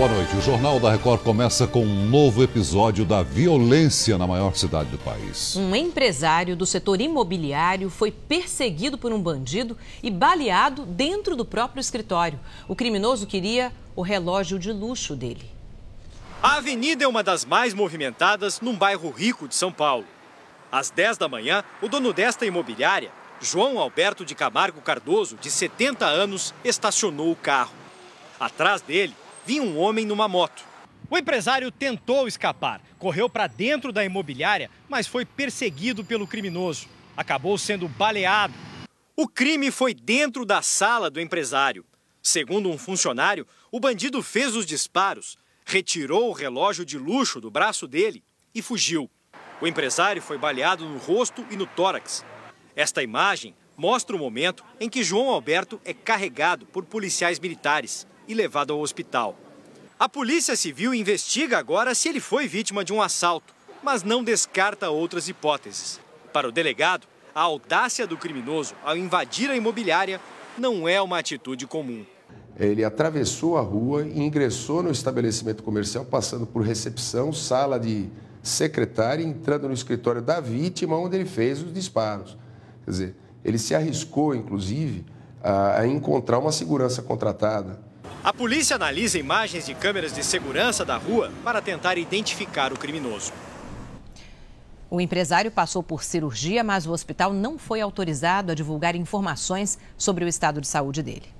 boa noite. O Jornal da Record começa com um novo episódio da violência na maior cidade do país. Um empresário do setor imobiliário foi perseguido por um bandido e baleado dentro do próprio escritório. O criminoso queria o relógio de luxo dele. A avenida é uma das mais movimentadas num bairro rico de São Paulo. Às 10 da manhã, o dono desta imobiliária, João Alberto de Camargo Cardoso, de 70 anos, estacionou o carro. Atrás dele, vinha um homem numa moto. O empresário tentou escapar, correu para dentro da imobiliária, mas foi perseguido pelo criminoso. Acabou sendo baleado. O crime foi dentro da sala do empresário. Segundo um funcionário, o bandido fez os disparos, retirou o relógio de luxo do braço dele e fugiu. O empresário foi baleado no rosto e no tórax. Esta imagem mostra o momento em que João Alberto é carregado por policiais militares e levado ao hospital. A Polícia Civil investiga agora se ele foi vítima de um assalto, mas não descarta outras hipóteses. Para o delegado, a audácia do criminoso ao invadir a imobiliária não é uma atitude comum. Ele atravessou a rua e ingressou no estabelecimento comercial, passando por recepção, sala de secretária, entrando no escritório da vítima, onde ele fez os disparos. Quer dizer, ele se arriscou, inclusive, a encontrar uma segurança contratada a polícia analisa imagens de câmeras de segurança da rua para tentar identificar o criminoso. O empresário passou por cirurgia, mas o hospital não foi autorizado a divulgar informações sobre o estado de saúde dele.